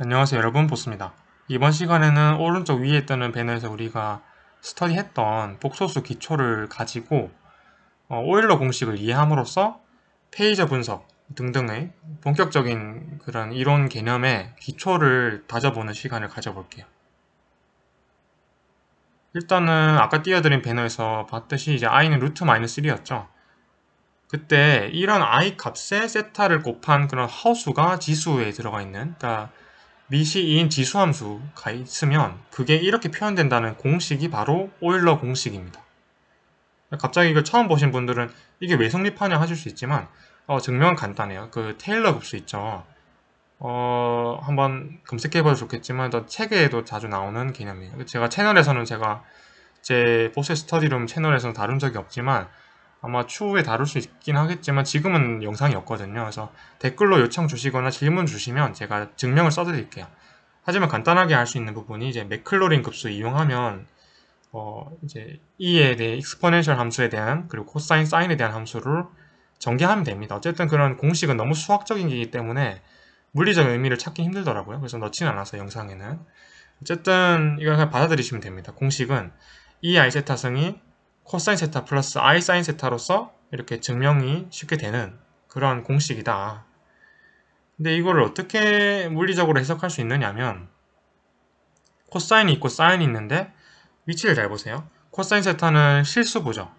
안녕하세요 여러분 보스입니다. 이번 시간에는 오른쪽 위에 뜨는 배너에서 우리가 스터디했던 복소수 기초를 가지고 어, 오일러 공식을 이해함으로써 페이저 분석 등등의 본격적인 그런 이론 개념의 기초를 다져보는 시간을 가져볼게요. 일단은 아까 띄워드린 배너에서 봤듯이 이제 i는 루트 마이너스 3였죠 그때 이런 i 값에 세타를 곱한 그런 허수가 지수에 들어가 있는 그러니까 미시인 지수함수가 있으면 그게 이렇게 표현된다는 공식이 바로 오일러 공식입니다. 갑자기 이걸 처음 보신 분들은 이게 왜 성립하냐 하실 수 있지만 어, 증명은 간단해요. 그 테일러 급수 있죠. 어, 한번 검색해봐도 좋겠지만 또 책에도 자주 나오는 개념이에요. 제가 채널에서는 제가 제보세 스터디룸 채널에서는 다룬 적이 없지만 아마 추후에 다룰 수 있긴 하겠지만 지금은 영상이 없거든요. 그래서 댓글로 요청 주시거나 질문 주시면 제가 증명을 써드릴게요. 하지만 간단하게 알수 있는 부분이 이제 맥클로린 급수 이용하면 어 이제 e에 대해 익스포넨셜 함수에 대한 그리고 코사인 사인에 대한 함수를 전개하면 됩니다. 어쨌든 그런 공식은 너무 수학적이기 때문에 물리적 의미를 찾기 힘들더라고요. 그래서 넣지는 않아서 영상에는. 어쨌든 이걸 그냥 받아들이시면 됩니다. 공식은 e 이세타성이 코사인 세타 플러스 아이 사인 세타로서 이렇게 증명이 쉽게 되는 그런 공식이다. 근데 이걸 어떻게 물리적으로 해석할 수 있느냐면 코사인이 있고 사인이 있는데 위치를 잘 보세요. 코사인 세타는 실수부죠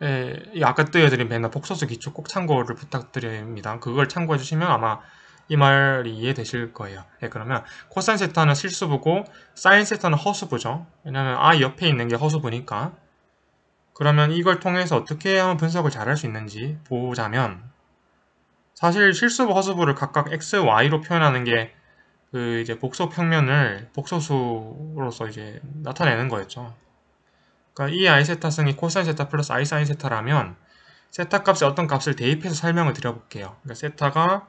예, 아까 띄여드린 배너 복소수 기초 꼭 참고를 부탁드립니다. 그걸 참고해 주시면 아마 이 말이 이해되실 거예요. 예, 그러면 코사인 세타는 실수부고 사인 세타는 허수부죠. 왜냐하면 아 옆에 있는 게 허수부니까 그러면 이걸 통해서 어떻게 하면 분석을 잘 할 수 있는지 보자면 사실 실수부 허수부를 각각 x, y로 표현하는 게그 이제 복소 평면을 복소수로서 이제 나타내는 거였죠. 그러니까 이 i 세타승이 코사인 세타 플러스 i 사인 세타라면 세타 값에 어떤 값을 대입해서 설명을 드려볼게요. 그러니까 세타가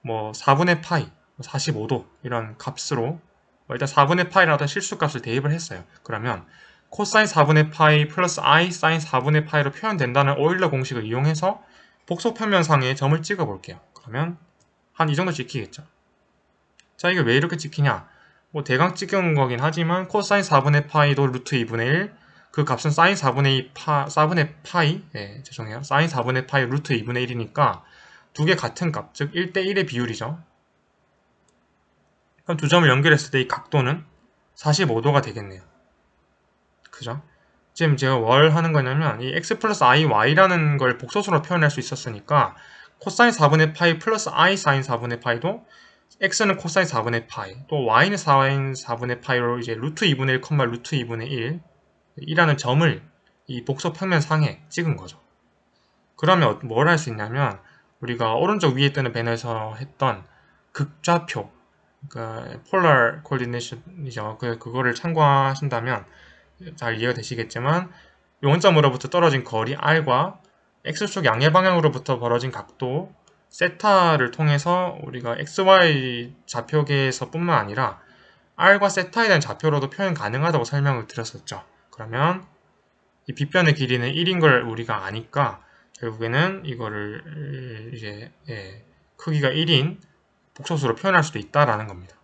뭐 4분의 파이, 45도 뭐 이런 값으로 뭐 일단 4분의 파이라던 실수값을 대입을 했어요. 그러면 코사인 4분의 파이 플러스 i 사인 4분의 파이로 표현된다는 오일러 공식을 이용해서 복속 평면상에 점을 찍어 볼게요. 그러면 한 이 정도 찍히겠죠. 자 이게 왜 이렇게 찍히냐 뭐 대강 찍은 거긴 하지만 코사인 4분의 파이도 루트 2분의 1, 그 값은 사인 4분의 2 파, 4분의 파이, 예, 죄송해요. 사인 4분의 파이 루트 2분의 1이니까 두 개 같은 값, 즉 1대1의 비율이죠. 그럼 두 점을 연결했을 때 이 각도는 45도가 되겠네요. 그죠? 지금 제가 월 하는 거냐면 이 x 플러스 i, y라는 걸 복소수로 표현할 수 있었으니까 코사인 4분의 파이 플러스 i 사인 4분의 파이도 x는 코사인 4분의 파이, 또 y는 사인 4분의 파이로 이제 루트 2분의 1, 컴마 루트 2분의 1 이라는 점을 이 복소 평면 상에 찍은 거죠. 그러면 어, 뭘할 수 있냐면 우리가 오른쪽 위에 뜨는 배너에서 했던 극좌표, 그 폴라 까 p 네이션이죠 그, 그거를 참고하신다면 잘 이해가 되시겠지만 원점으로부터 떨어진 거리 r과 x축 양의 방향으로부터 벌어진 각도 세타를 통해서 우리가 xy 좌표계에서 뿐만 아니라 r과 세타에 대한 좌표로도 표현 가능하다고 설명을 드렸었죠. 그러면 이 빗변의 길이는 1인 걸 우리가 아니까 결국에는 이거를 이제 예, 크기가 1인 복소수로 표현할 수도 있다라는 겁니다.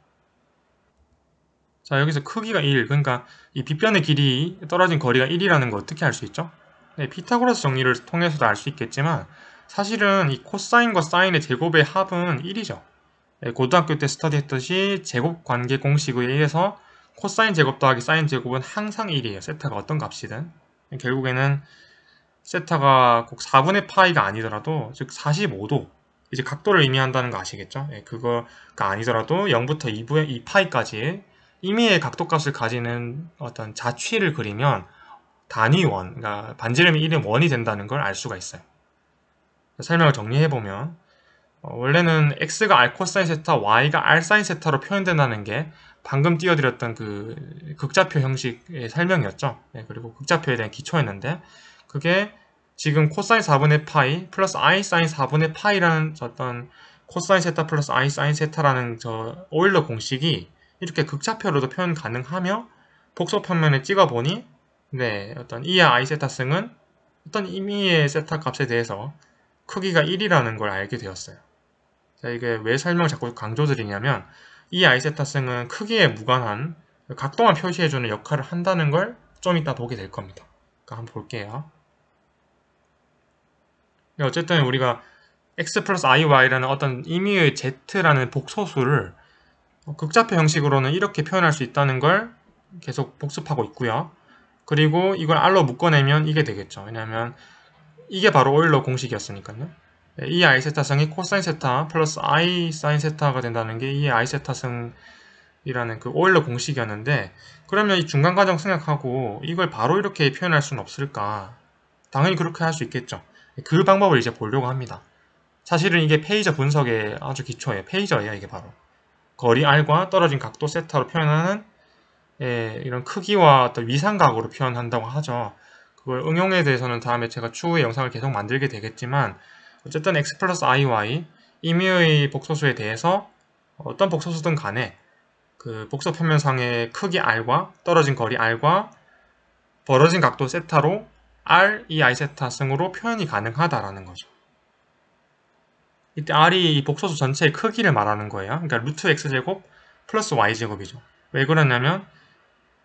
자 여기서 크기가 1 그러니까 이 빗변의 길이 떨어진 거리가 1이라는 거 어떻게 알 수 있죠? 네, 피타고라스 정리를 통해서도 알 수 있겠지만 사실은 이 코사인과 사인의 제곱의 합은 1이죠. 네, 고등학교 때 스터디했듯이 제곱 관계 공식에 의해서 코사인 제곱 더하기 사인 제곱은 항상 1이에요. 세타가 어떤 값이든. 결국에는 세타가 꼭 4분의 파이가 아니더라도 즉 45도 이제 각도를 의미한다는 거 아시겠죠? 예, 그거가 아니더라도 0부터 2분의 2파이까지의 임의의 각도값을 가지는 어떤 자취를 그리면 단위원, 그러니까 반지름이 1의 원이 된다는 걸 알 수가 있어요. 설명을 정리해보면 어, 원래는 x가 r 코사인 세타, y가 r 사인 세타로 표현된다는 게 방금 띄워드렸던 그극좌표 형식의 설명이었죠. 네, 그리고 극좌표에 대한 기초였는데 그게 지금 코사인 4분의 파이 플러스 i 사인 4분의 파이라는 어떤 코사인 세타 플러스 i 사인 세타라는 저 오일러 공식이 이렇게 극차표로도 표현 가능하며 복소 평면에 찍어보니 네 어떤 이하 i 세타승은 어떤 임의의 세타 값에 대해서 크기가 1이라는 걸 알게 되었어요. 자, 이게 왜 설명을 자꾸 강조드리냐면 이 i 세타승은 크기에 무관한 각도만 표시해주는 역할을 한다는 걸 좀 이따 보게 될 겁니다. 그러니까 한번 볼게요. 네, 어쨌든 우리가 x 플러스 iy라는 어떤 임의의 z라는 복소수를 어, 극자표 형식으로는 이렇게 표현할 수 있다는 걸 계속 복습하고 있고요. 그리고 이걸 R로 묶어내면 이게 되겠죠. 왜냐하면 이게 바로 오일러 공식이었으니까요. 네, 이 i 세타성이 코사인 세타 플러스 i 사인 세타가 된다는 게이 i 세타성이라는 그 오일러 공식이었는데 그러면 이 중간 과정 생각하고 이걸 바로 이렇게 표현할 수는 없을까? 당연히 그렇게 할 수 있겠죠. 네, 그 방법을 이제 보려고 합니다. 사실은 이게 페이저 분석의 아주 기초예요. 페이저예요, 이게 바로. 거리 r과 떨어진 각도 세타로 표현하는 예, 이런 크기와 어떤 위상각으로 표현한다고 하죠. 그걸 응용에 대해서는 다음에 제가 추후에 영상을 계속 만들게 되겠지만 어쨌든 x 플러스 iy 임의의 복소수에 대해서 어떤 복소수든 간에 그 복소 표면상의 크기 r과 떨어진 거리 r과 벌어진 각도 세타로 r, e, i 세타 승으로 표현이 가능하다라는 거죠. 이때 R이 복소수 전체의 크기를 말하는 거예요. 그러니까 루트 X제곱 플러스 Y제곱이죠. 왜 그러냐면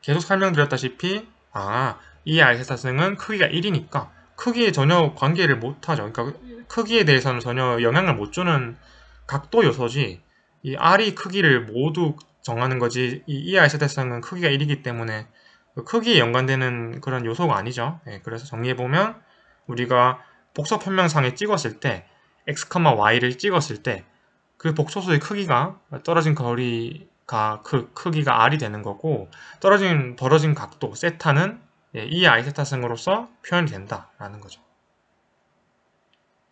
계속 설명드렸다시피 아, 이 알세타승은 크기가 1이니까 크기에 전혀 관계를 못하죠. 그러니까 크기에 대해서는 전혀 영향을 못 주는 각도 요소지 이 R이 크기를 모두 정하는 거지 이 알세타승은 크기가 1이기 때문에 크기에 연관되는 그런 요소가 아니죠. 예, 그래서 정리해보면 우리가 복서 표명상에 찍었을 때 x, y를 찍었을 때 그 복소수의 크기가 떨어진 거리가 그 크기가 r이 되는 거고 떨어진 벌어진 각도 세타는 예, 이 i 세타승으로서 표현이 된다라는 거죠.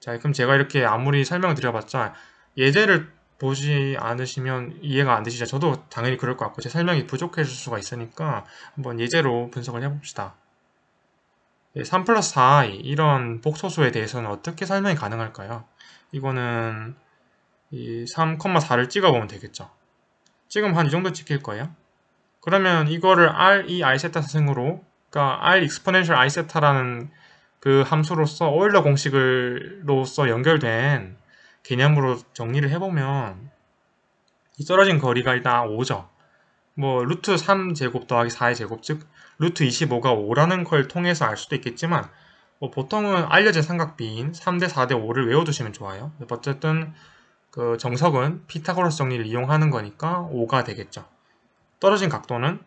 자, 그럼 제가 이렇게 아무리 설명을 드려봤자 예제를 보지 않으시면 이해가 안 되시죠? 저도 당연히 그럴 것 같고 제 설명이 부족해질 수가 있으니까 한번 예제로 분석을 해봅시다. 3 예, 플러스 4 이런 복소수에 대해서는 어떻게 설명이 가능할까요? 이거는 이 3,4를 찍어보면 되겠죠. 지금 한 이 정도 찍힐 거예요. 그러면 이거를 r 이 e, i 세타 사승으로 그러니까 r exponential i s 세타라는 그 함수로서 오일러 공식으로서 연결된 개념으로 정리를 해보면 이 떨어진 거리가 일단 5죠. 뭐 루트 3제곱 더하기 4의 제곱 즉 루트 25가 5라는 걸 통해서 알 수도 있겠지만 뭐 보통은 알려진 삼각비인 3대, 4대, 5를 외워두시면 좋아요. 어쨌든 그 정석은 피타고라스 정리를 이용하는 거니까 5가 되겠죠. 떨어진 각도는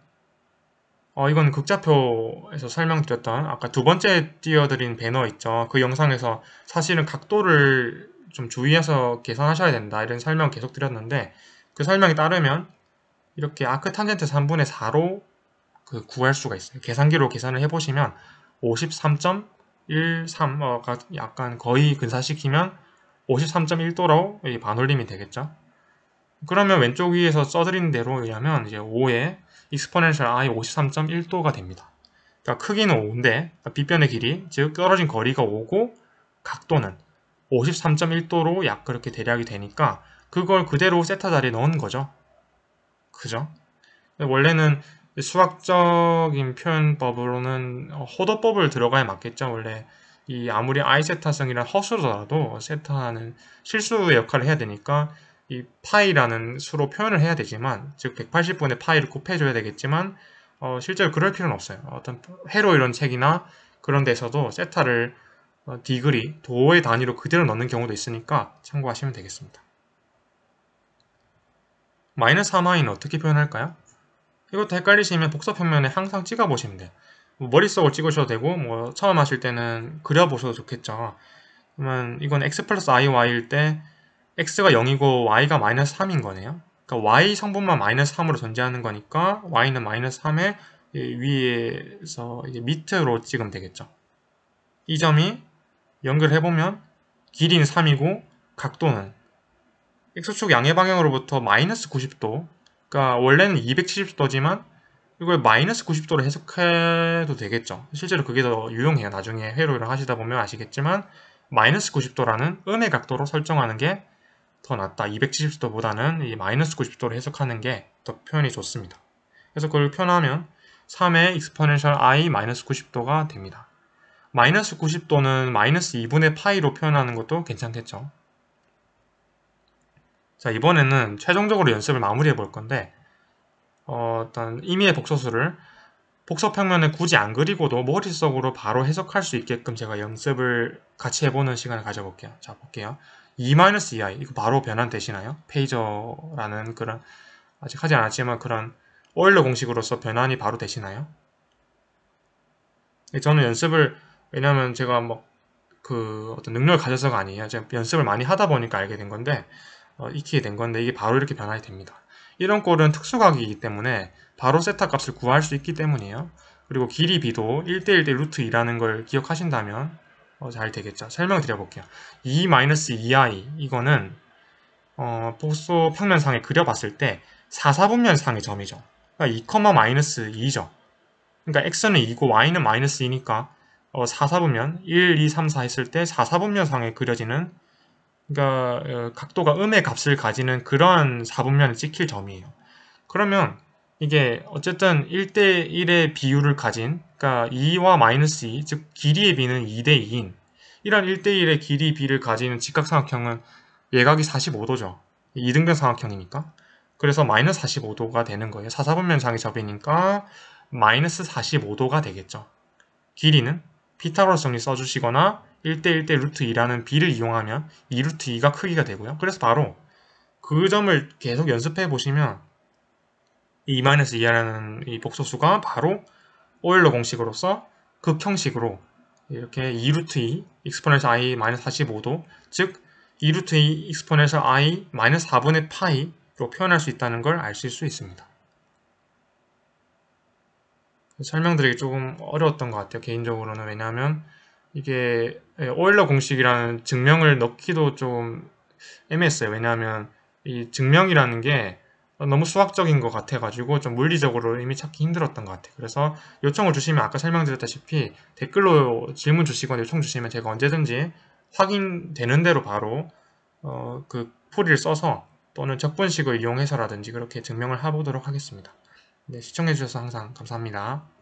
어, 이건 극좌표에서 설명드렸던 아까 두 번째 띄워드린 배너 있죠. 그 영상에서 사실은 각도를 좀 주의해서 계산하셔야 된다 이런 설명 계속 드렸는데 그 설명에 따르면 이렇게 아크 탄젠트 3분의 4로 그 구할 수가 있어요. 계산기로 계산을 해보시면 53. 1, 3가 어, 약간 거의 근사시키면 53.1도로 반올림이 되겠죠. 그러면 왼쪽 위에서 써드린 대로 의하면 이제 5의 익스포넨셜 i 53.1도가 됩니다. 그러니까 크기는 5인데 그러니까 빗변의 길이 즉 떨어진 거리가 5고 각도는 53.1도로 약 그렇게 대략이 되니까 그걸 그대로 세타 자리에 넣은 거죠. 그죠? 원래는 수학적인 표현법으로는 어, 호도법을 들어가야 맞겠죠. 원래 이 아무리 i세타성이란 허수더라도 세타는 실수의 역할을 해야 되니까 이 파이라는 수로 표현을 해야 되지만 즉 180분의 파이를 곱해줘야 되겠지만 어, 실제로 그럴 필요는 없어요. 어떤 회로 이런 책이나 그런 데서도 세타를 어, 디그리, 도의 단위로 그대로 넣는 경우도 있으니까 참고하시면 되겠습니다. 마이너스 하마인 어떻게 표현할까요? 이것도 헷갈리시면 복사 평면에 항상 찍어보시면 돼요. 뭐 머릿속을 찍으셔도 되고 뭐 처음 하실 때는 그려보셔도 좋겠죠. 그러면 이건 x 플러스 iy일 때 x가 0이고 y가 마이너스 3인 거네요. 그러니까 y 성분만 마이너스 3으로 존재하는 거니까 y는 마이너스 3에 위에서 밑으로 찍으면 되겠죠. 이 점이 연결해보면 길이는 3이고 각도는 x축 양의 방향으로부터 마이너스 90도 그러니까 원래는 270도지만 이걸 마이너스 90도로 해석해도 되겠죠. 실제로 그게 더 유용해요. 나중에 회로를 하시다 보면 아시겠지만 마이너스 90도라는 음의 각도로 설정하는 게 더 낫다. 270도보다는 이 마이너스 90도로 해석하는 게 더 표현이 좋습니다. 그래서 그걸 표현하면 3의 익스포넨셜 i 마이너스 90도가 됩니다. 마이너스 90도는 마이너스 2분의 파이로 표현하는 것도 괜찮겠죠. 자 이번에는 최종적으로 연습을 마무리해 볼 건데 어, 떤 임의의 복서수를 복서평면에 굳이 안 그리고도 머릿속으로 바로 해석할 수 있게끔 제가 연습을 같이 해보는 시간을 가져볼게요. 자 볼게요. E-EI 이거 바로 변환되시나요? 페이저라는 그런 아직 하지 않았지만 그런 오일러 공식으로서 변환이 바로 되시나요? 예, 저는 연습을 왜냐하면 제가 뭐 그 어떤 능력을 가져서가 아니에요. 제가 연습을 많이 하다 보니까 알게 된 건데 어, 익히게 된 건데 이게 바로 이렇게 변환이 됩니다. 이런 꼴은 특수각이기 때문에 바로 세타 값을 구할 수 있기 때문이에요. 그리고 길이 비도 1대1대 루트 2라는 걸 기억하신다면 어, 잘 되겠죠. 설명 을 드려볼게요. 2-2i e 이거는 어, 복소 평면상에 그려봤을 때 4사분면상의 점이죠. 그러니까 2,-2죠. 그러니까 x는 2고 y는 마이너스 2니까 어, 4사분면 1, 2, 3, 4 했을 때 4사분면상에 그려지는 그러니까 어, 각도가 음의 값을 가지는 그러한 사분면을 찍힐 점이에요. 그러면 이게 어쨌든 1대1의 비율을 가진 그러니까 2와 마이너스 2, 즉 길이의 비는 2대2인 이런 1대1의 길이 비를 가지는 직각삼각형은 예각이 45도죠. 2등변 삼각형이니까. 그래서 마이너스 45도가 되는 거예요. 사사분면 장의 접이니까 마이너스 45도가 되겠죠. 길이는 피타고라스정리 써주시거나 1대1대 루트 2라는 b를 이용하면 2루트 2가 크기가 되고요. 그래서 바로 그 점을 계속 연습해 보시면 2-2라는 e 이 복소수가 바로 오일러 공식으로서 극형식으로 이렇게 2루트 e 2 e 익스포넨셜 i-45도 즉 2루트 2 익스포넨셜 i-4분의 파이로 표현할 수 있다는 걸 알 수 있습니다. 설명드리기 조금 어려웠던 것 같아요. 개인적으로는 왜냐하면 이게 예, 오일러 공식이라는 증명을 넣기도 좀 애매했어요. 왜냐하면 이 증명이라는 게 너무 수학적인 것 같아가지고 좀 물리적으로 이미 찾기 힘들었던 것 같아요. 그래서 요청을 주시면 아까 설명드렸다시피 댓글로 질문 주시거나 요청 주시면 제가 언제든지 확인되는 대로 바로 어, 그 풀이를 써서 또는 적분식을 이용해서라든지 그렇게 증명을 해보도록 하겠습니다. 네, 시청해주셔서 항상 감사합니다.